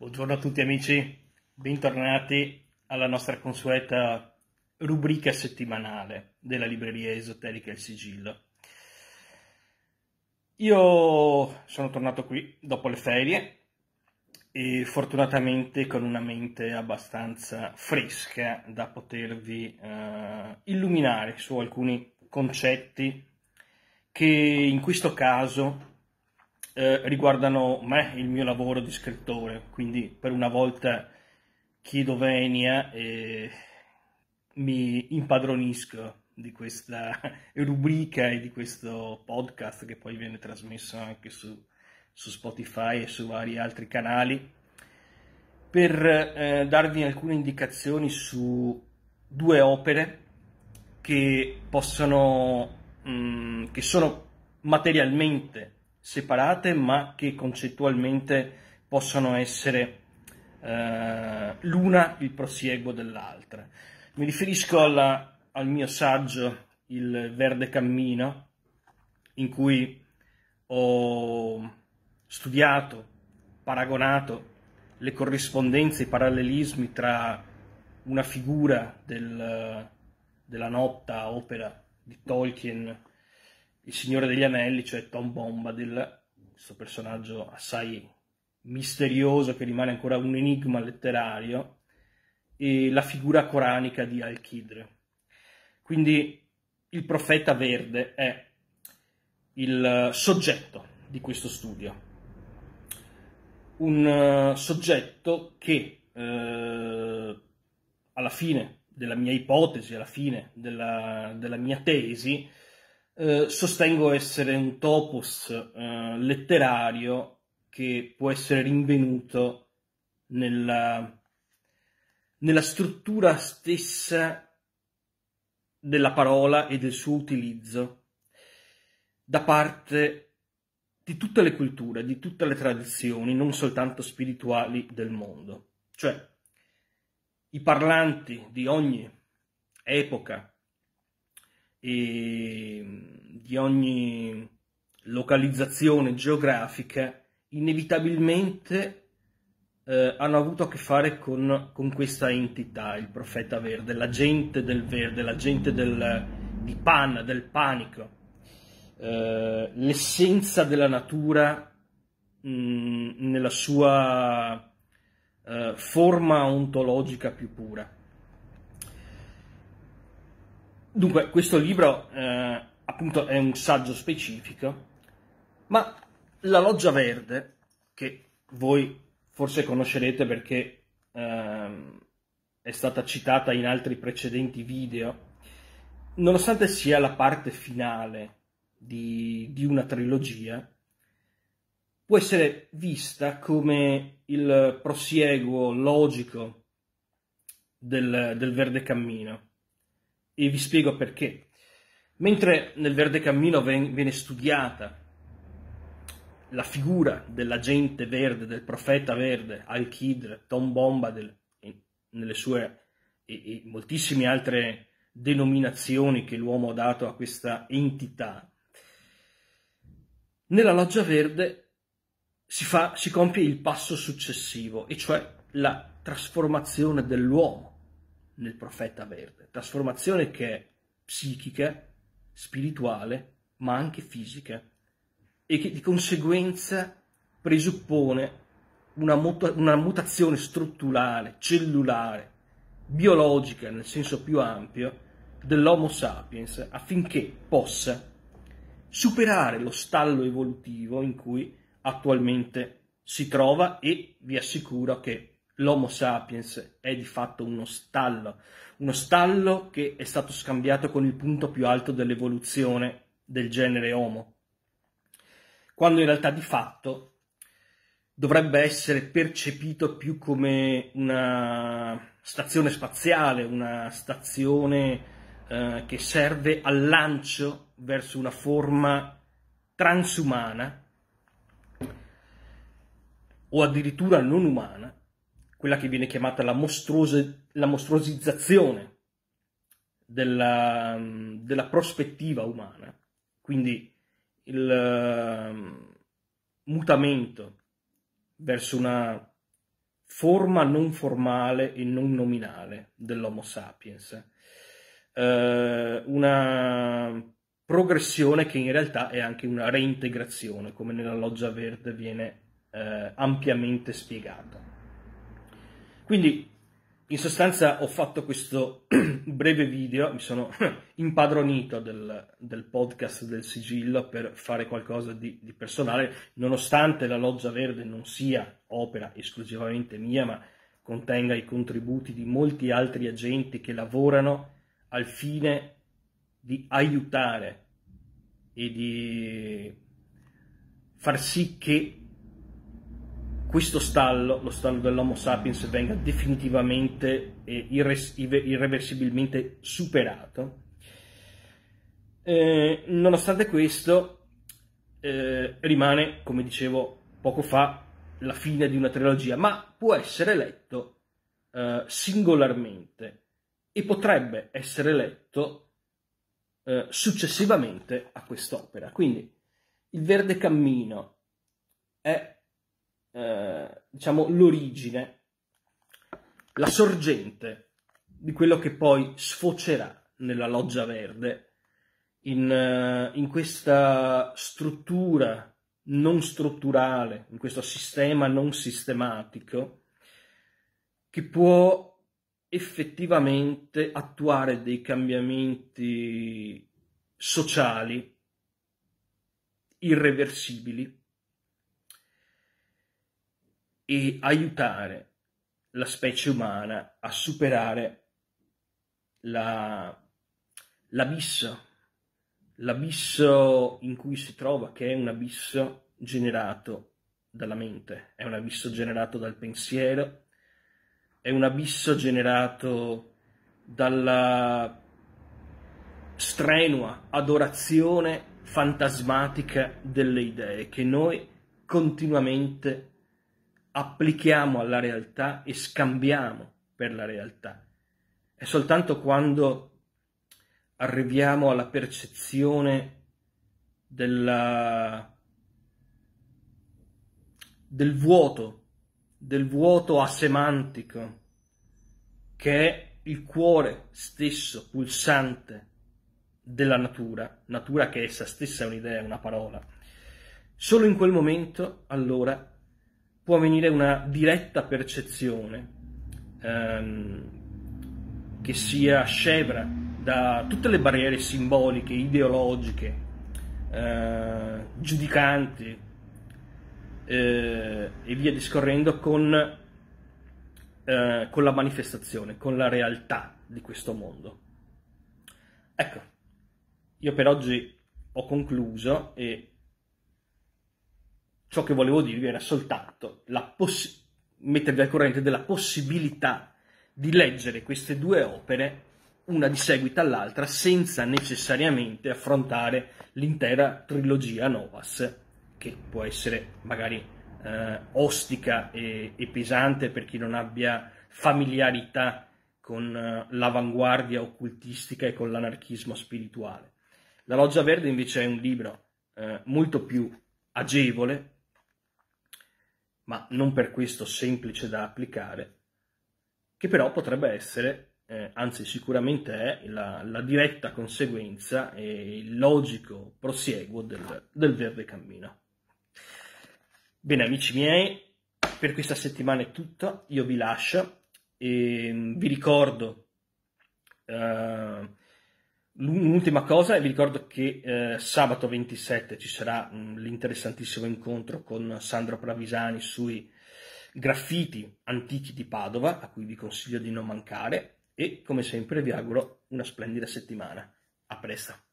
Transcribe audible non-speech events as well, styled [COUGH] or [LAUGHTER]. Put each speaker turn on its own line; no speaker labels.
Buongiorno a tutti amici, bentornati alla nostra consueta rubrica settimanale della libreria esoterica Il Sigillo. Io sono tornato qui dopo le ferie e fortunatamente con una mente abbastanza fresca da potervi eh, illuminare su alcuni concetti che in questo caso eh, riguardano me, il mio lavoro di scrittore, quindi per una volta chiedo venia e mi impadronisco di questa [LAUGHS] rubrica e di questo podcast che poi viene trasmesso anche su, su Spotify e su vari altri canali per eh, darvi alcune indicazioni su due opere che possono mh, mm, che sono materialmente separate ma che concettualmente possono essere eh, l'una il prosieguo dell'altra. Mi riferisco alla, al mio saggio Il Verde Cammino, in cui ho studiato, paragonato le corrispondenze, i parallelismi tra una figura del, della notta opera di Tolkien il Signore degli Anelli, cioè Tom Bombadil, questo personaggio assai misterioso che rimane ancora un enigma letterario, e la figura coranica di Al-Khidr. Quindi il profeta verde è il soggetto di questo studio. Un eh, soggetto che eh, alla fine della mia ipotesi, alla fine della, della mia tesi, eh, sostengo essere un topos eh, letterario che può essere rinvenuto nella, nella struttura stessa della parola e del suo utilizzo da parte di tutte le culture, di tutte le tradizioni, non soltanto spirituali del mondo. Cioè, i parlanti di ogni epoca, e di ogni localizzazione geografica inevitabilmente eh, hanno avuto a che fare con, con, questa entità, il profeta verde, la gente del verde, la gente del, di pan, del panico, eh, l'essenza della natura mh, mm, nella sua eh, forma ontologica più pura. Dunque, questo libro eh, appunto è un saggio specifico, ma la Loggia Verde, che voi forse conoscerete perché eh, è stata citata in altri precedenti video, nonostante sia la parte finale di, di una trilogia, può essere vista come il prosieguo logico del, del Verde Cammino e vi spiego perché. Mentre nel Verde Cammino viene studiata la figura dell'agente verde, del profeta verde, Al-Khidr, Tom Bomba, nelle sue e, e moltissime altre denominazioni che l'uomo ha dato a questa entità, nella loggia verde si, fa, si compie il passo successivo, e cioè la trasformazione dell'uomo nel profeta verde, trasformazione che è psichica, spirituale, ma anche fisica e che di conseguenza presuppone una, muta- una mutazione strutturale, cellulare, biologica nel senso più ampio dell'Homo sapiens affinché possa superare lo stallo evolutivo in cui attualmente si trova e vi assicuro che l'Homo sapiens è di fatto uno stallo, uno stallo che è stato scambiato con il punto più alto dell'evoluzione del genere Homo, quando in realtà di fatto dovrebbe essere percepito più come una stazione spaziale, una stazione eh, che serve al lancio verso una forma transumana o addirittura non umana quella che viene chiamata la, mostruose, la mostruosizzazione della, della, prospettiva umana, quindi il ehm, mutamento verso una forma non formale e non nominale dell'Homo sapiens, eh, una progressione che in realtà è anche una reintegrazione, come nella loggia verde viene eh, ampiamente spiegata. Quindi, in sostanza, ho fatto questo [CLEARS THROAT] breve video, mi sono [CLEARS THROAT] impadronito del, del, podcast del sigillo per fare qualcosa di, di personale, nonostante la Loggia Verde non sia opera esclusivamente mia, ma contenga i contributi di molti altri agenti che lavorano al fine di aiutare e di far sì che questo stallo, lo stallo dell'Homo sapiens, venga definitivamente e irreversibilmente superato. Eh, nonostante questo, eh, rimane, come dicevo poco fa, la fine di una trilogia, ma può essere letto eh, singolarmente e potrebbe essere letto eh, successivamente a quest'opera. Quindi il Verde Cammino è eh, diciamo, l'origine, la sorgente di quello che poi sfocerà nella loggia verde, in, eh, in questa struttura non strutturale, in questo sistema non sistematico, che può effettivamente attuare dei cambiamenti sociali irreversibili e aiutare la specie umana a superare la, l'abisso, l'abisso in cui si trova, che è un abisso generato dalla mente, è un abisso generato dal pensiero, è un abisso generato dalla strenua adorazione fantasmatica delle idee che noi continuamente applichiamo alla realtà e scambiamo per la realtà. È soltanto quando arriviamo alla percezione della, del vuoto, del vuoto asemantico, che è il cuore stesso pulsante della natura, natura che essa stessa è un'idea, una parola. Solo in quel momento, allora, può venire una diretta percezione ehm, che sia scevra da tutte le barriere simboliche, ideologiche, eh, giudicanti eh, e via discorrendo con, eh, con la manifestazione, con la realtà di questo mondo. Ecco, io per oggi ho concluso e ciò che volevo dirvi era soltanto poss- mettervi al corrente della possibilità di leggere queste due opere una di seguito all'altra senza necessariamente affrontare l'intera trilogia Novas, che può essere magari eh, ostica e, e, pesante per chi non abbia familiarità con eh, l'avanguardia occultistica e con l'anarchismo spirituale. La Loggia Verde invece è un libro eh, molto più agevole, ma non per questo semplice da applicare, che però potrebbe essere, eh, anzi sicuramente è, la, la, diretta conseguenza e il logico prosieguo del, del verde cammino. Bene amici miei, per questa settimana è tutto, io vi lascio e vi ricordo eh, Un'ultima cosa, vi ricordo che eh, sabato 27 ci sarà mh, mm, l'interessantissimo incontro con Sandro Pravisani sui graffiti antichi di Padova, a cui vi consiglio di non mancare e come sempre vi auguro una splendida settimana. A presto!